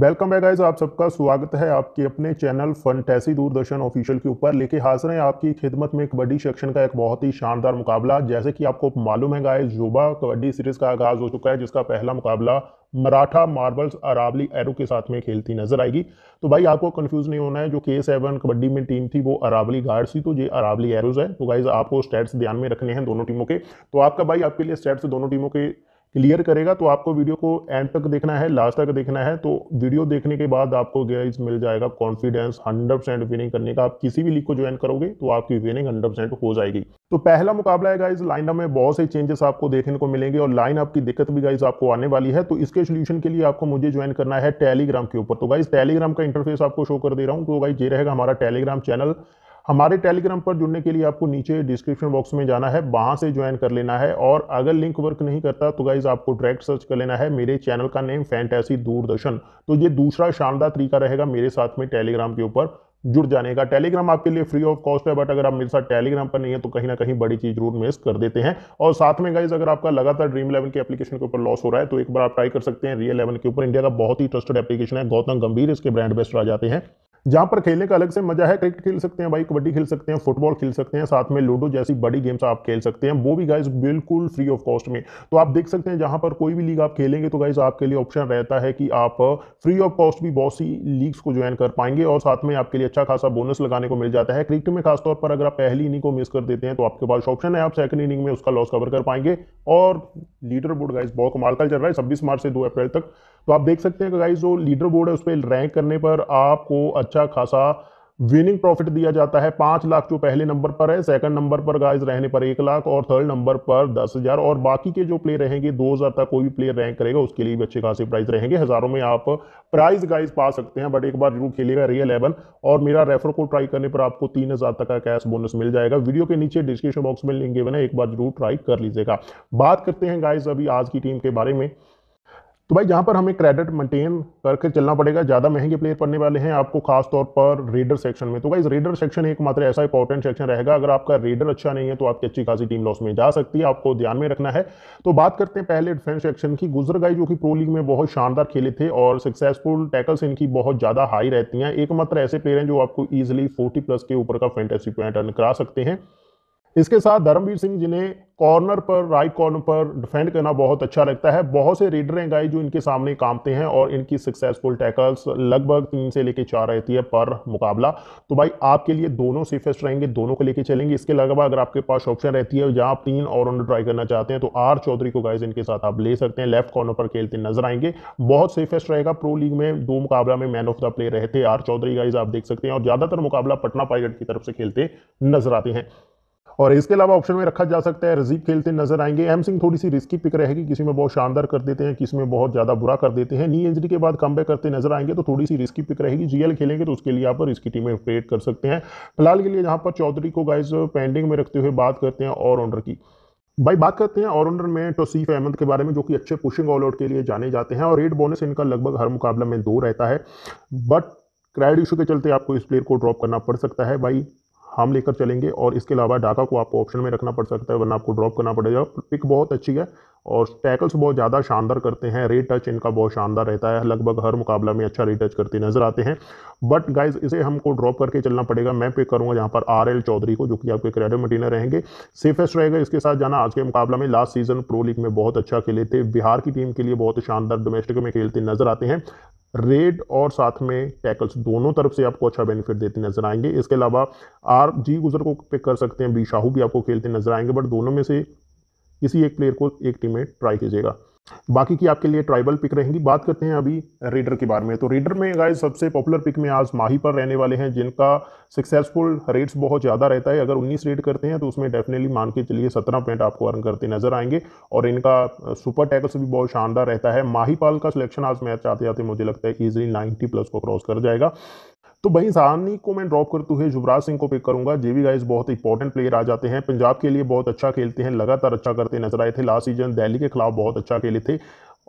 welcome back guys आप सबका स्वागत है आपके अपने चैनल फंटैसी दूरदर्शन ऑफिशियल के ऊपर लेके हाजिर हैं आपकी खिदमत में कबड्डी सेक्शन का एक बहुत ही शानदार मुकाबला जैसे कि आपको मालूम है गाइज युवा कबड्डी सीरीज का आगाज हो चुका है जिसका पहला मुकाबला मराठा मार्बल्स अरावली एरो के साथ में खेलती नजर आएगी तो भाई आपको कन्फ्यूज नहीं होना है जो के सेवन कबड्डी में टीम थी वो अरावली गार्ड्स थी तो ये अरावली एरोज है तो गाइज आपको स्टेट्स ध्यान में रखने हैं दोनों टीमों के तो आपका भाई आपके लिए स्टेट्स दोनों टीमों के क्लियर करेगा तो आपको वीडियो को एंड तक देखना है लास्ट तक देखना है तो वीडियो देखने के बाद आपको गैस मिल जाएगा कॉन्फिडेंस 100% विनिंग करने का आप किसी भी लीग को ज्वाइन करोगे तो आपकी विनिंग 100% हो जाएगी तो पहला मुकाबला है गाइज लाइनअप में बहुत से चेंजेस आपको देखने को मिलेंगे और लाइन की दिक्कत भी गाइज आपको आने वाली है तो इसके सोल्यूशन के लिए आपको मुझे ज्वाइन करना है टेलीग्राम के ऊपर तो गाइज टेलीग्राम का इंटरफेस आपको शो कर दे रहा हूँ तो गाइज ये रहेगा हमारा टेलीग्राम चैनल हमारे टेलीग्राम पर जुड़ने के लिए आपको नीचे डिस्क्रिप्शन बॉक्स में जाना है वहाँ से ज्वाइन कर लेना है और अगर लिंक वर्क नहीं करता तो गाइज आपको डायरेक्ट सर्च कर लेना है मेरे चैनल का नेम फैंटेसी दूरदर्शन तो ये दूसरा शानदार तरीका रहेगा मेरे साथ में टेलीग्राम के ऊपर जुड़ जाने का टेलीग्राम आपके लिए फ्री ऑफ कॉस्ट है बट अगर आप मेरे साथ टेलीग्राम पर नहीं है तो कहीं ना कहीं बड़ी चीज़ जरूर मिस कर देते हैं और साथ में गाइज अगर आपका लगातार ड्रीम इलेवन के एप्लीकेशन के ऊपर लॉस हो रहा है तो एक बार आप ट्राई कर सकते हैं रियल इलेवन के ऊपर इंडिया का बहुत ही ट्रस्टेड एप्लीकेशन है गौतम गंभीर इसके ब्रांड बेस्ट आ जाते हैं जहां पर खेलने का अलग से मजा है क्रिकेट खेल सकते हैं भाई कबड्डी खेल सकते हैं फुटबॉल खेल सकते हैं साथ में लूडो जैसी बड़ी गेम्स आप खेल सकते हैं वो भी गाइज बिल्कुल फ्री ऑफ कॉस्ट में तो आप देख सकते हैं जहां पर कोई भी लीग आप खेलेंगे तो गाइज आपके लिए ऑप्शन रहता है कि आप फ्री ऑफ कॉस्ट भी बहुत सी लीग्स को ज्वाइन कर पाएंगे और साथ में आपके लिए अच्छा खासा बोनस लगाने को मिल जाता है क्रिकेट में खासतौर पर अगर आप पहली इनिंग को मिस कर देते हैं तो आपके पास ऑप्शन है आप सेकंड इनिंग में उसका लॉस कवर कर पाएंगे और लीडर बोर्ड गाइज बहुत कमाल का चल रहा है छब्बीस मार्च से दो अप्रैल तक तो आप देख सकते हैं गाइज जो लीडर बोर्ड है उस पर रैंक करने पर आपको अच्छा खासा विनिंग प्रॉफिट दिया जाता है पांच लाख जो पहले नंबर पर है सेकंड नंबर पर गाइस रहने पर एक लाख और थर्ड नंबर पर दस हजार और बाकी के जो प्लेयर रहेंगे दो हजार तक कोई भी प्लेयर रैंक करेगा उसके लिए भी अच्छे खासे प्राइस रहेंगे हजारों में आप प्राइस गाइस पा सकते हैं बट एक बार जरूर खेलेगा रियल लेवल और मेरा रेफर को ट्राई करने पर आपको तीन तक का कैश बोनस मिल जाएगा वीडियो के नीचे डिस्क्रिप्शन बॉक्स में लिंक है एक बार जरूर ट्राई कर लीजिएगा बात करते हैं गाइज अभी आज की टीम के बारे में तो भाई यहाँ पर हमें क्रेडिट मेंटेन करके चलना पड़ेगा ज़्यादा महंगे प्लेयर पड़ने वाले हैं आपको खास तौर पर रीडर सेक्शन में तो भाई रीडर सेक्शन एक मात्र ऐसा इंपॉर्टेंट सेक्शन रहेगा अगर आपका रीडर अच्छा नहीं है तो आपकी अच्छी खासी टीम लॉस में जा सकती है आपको ध्यान में रखना है तो बात करते हैं पहले डिफेंस सेक्शन की गुजर गई जो कि प्रो लीग में बहुत शानदार खेले थे और सक्सेसफुल टैकल्स इनकी बहुत ज़्यादा हाई रहती हैं एकमात्र ऐसे प्लेयर हैं जो आपको ईजिली फोर्टी प्लस के ऊपर का फेंटेसी पॉइंट अर्न करा सकते हैं इसके साथ धर्मवीर सिंह जिन्हें कॉर्नर पर राइट कॉर्नर पर डिफेंड करना बहुत अच्छा लगता है बहुत से रीडर हैं गाई जो इनके सामने कामते हैं और इनकी सक्सेसफुल टैकल्स लगभग तीन से लेकर चार रहती है पर मुकाबला तो भाई आपके लिए दोनों सेफेस्ट रहेंगे दोनों को लेके चलेंगे इसके अलावा अगर आपके पास ऑप्शन रहती है जहाँ आप तीन और ट्राई करना चाहते हैं तो आर चौधरी को गाइज इनके साथ आप ले सकते हैं लेफ्ट कॉर्नर पर खेलते नजर आएंगे बहुत सेफेस्ट रहेगा प्रो लीग में दो मुकाबला में मैन ऑफ द प्लेयर रहते आर चौधरी गाइज आप देख सकते हैं और ज़्यादातर मुकाबला पटना पायलट की तरफ से खेलते नजर आते हैं और इसके अलावा ऑप्शन में रखा जा सकता है रजीब खेलते नजर आएंगे एम सिंह थोड़ी सी रिस्की पिक रहेगी किसी में बहुत शानदार कर देते हैं किसी में बहुत ज़्यादा बुरा कर देते हैं नी इंजरी के बाद कम करते नजर आएंगे तो थोड़ी सी रिस्की पिक रहेगी जीएल खेलेंगे तो उसके लिए आप रिस्की टीमें क्रिएट कर सकते हैं फिलहाल के लिए यहाँ पर चौधरी को गाइज पेंडिंग में रखते हुए बात करते हैं ऑलराउंडर की भाई बात करते हैं ऑलराउंडर में टोसीफ अहमद के बारे में जो कि अच्छे पुशिंग ऑलआउट के लिए जाने जाते हैं और रेड बोनस इनका लगभग हर मुकाबला में दो रहता है बट क्राइड इशू के चलते आपको इस प्लेयर को ड्रॉप करना पड़ सकता है भाई हम लेकर चलेंगे और इसके अलावा डाका को आपको ऑप्शन में रखना पड़ सकता है वरना आपको ड्रॉप करना पड़ेगा पिक बहुत अच्छी है और टैकल्स बहुत ज़्यादा शानदार करते हैं रेट टच इनका बहुत शानदार रहता है लगभग हर मुकाबला में अच्छा रेट टच करते नजर आते हैं बट गाइज इसे हमको ड्रॉप करके चलना पड़ेगा मैं पिक करूँगा यहाँ पर आर एल चौधरी को जो कि आपके क्रेडिट मटीनर रहेंगे सेफेस्ट रहेगा इसके साथ जाना आज के मुकाबला में लास्ट सीजन प्रो लीग में बहुत अच्छा खेले थे बिहार की टीम के लिए बहुत शानदार डोमेस्टिक में खेलते नजर आते हैं रेड और साथ में टैकल्स दोनों तरफ से आपको अच्छा बेनिफिट देते नजर आएंगे इसके अलावा आर जी गुजर को पिक कर सकते हैं बी शाहू भी आपको खेलते नजर आएंगे बट दोनों में से किसी एक प्लेयर को एक टीम में ट्राई कीजिएगा बाकी की आपके लिए ट्राइबल पिक रहेंगी बात करते हैं अभी रीडर के बारे में तो रीडर में गाय सबसे पॉपुलर पिक में आज माही पर रहने वाले हैं जिनका सक्सेसफुल रेट्स बहुत ज़्यादा रहता है अगर 19 रेट करते हैं तो उसमें डेफिनेटली मान के चलिए 17 पॉइंट आपको अर्न करते नजर आएंगे और इनका सुपर टैकल्स भी बहुत शानदार रहता है माही का सिलेक्शन आज मैच आते आते मुझे लगता है ईजिली नाइन्टी प्लस को क्रॉस कर जाएगा तो भाई सानी को मैं ड्रॉप करते हुए युवराज सिंह को पिक करूंगा जेवी गाइस बहुत इंपॉर्टेंट प्लेयर आ जाते हैं पंजाब के लिए बहुत अच्छा खेलते हैं लगातार अच्छा करते नजर आए थे लास्ट सीजन दिल्ली के खिलाफ बहुत अच्छा खेले थे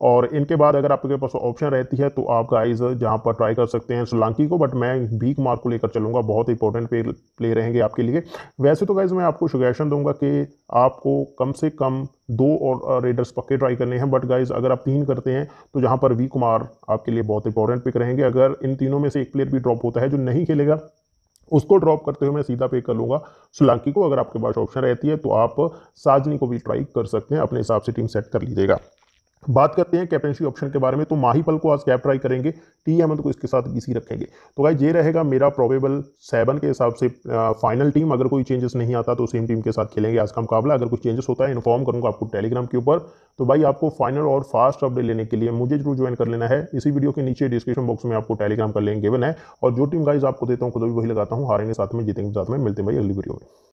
और इनके बाद अगर आपके पास ऑप्शन रहती है तो आप गाइस जहाँ पर ट्राई कर सकते हैं सोलंकी को बट मैं भीक मार्क को लेकर चलूंगा बहुत इंपॉर्टेंट प्ले प्ले रहेंगे आपके लिए वैसे तो गाइज मैं आपको सुगैशन दूंगा कि आपको कम से कम दो और रेडर्स पक्के ट्राई करने हैं बट गाइज अगर आप तीन करते हैं तो जहाँ पर वी कुमार आपके लिए बहुत इंपॉर्टेंट पिक रहेंगे अगर इन तीनों में से एक प्लेयर भी ड्रॉप होता है जो नहीं खेलेगा उसको ड्रॉप करते हुए मैं सीधा पे कर लूँगा सुलांकी को अगर आपके पास ऑप्शन रहती है तो आप साजनी को भी ट्राई कर सकते हैं अपने हिसाब से टीम सेट कर लीजिएगा बात करते हैं कैपेंसी ऑप्शन के बारे में तो माही को आज कैप ट्राई करेंगे टी अहमद को इसके साथ बीसी रखेंगे तो भाई ये रहेगा मेरा प्रोबेबल सेवन के हिसाब से फाइनल टीम अगर कोई चेंजेस नहीं आता तो सेम टीम के साथ खेलेंगे आज का मुकाबला अगर कुछ चेंजेस होता है इन्फॉर्म करूंगा आपको टेलीग्राम के ऊपर तो भाई आपको फाइनल और फास्ट अपडेट लेने के लिए मुझे जरूर ज्वाइन कर लेना है इसी वीडियो के नीचे डिस्क्रिप्शन बॉक्स में आपको टेलीग्राम का लिंक गिवन है और जो टीम गाइज आपको देता हूँ खुद भी वही लगाता हूँ हारेंगे साथ में जीतेंगे साथ में मिलते हैं भाई अगली वीडियो में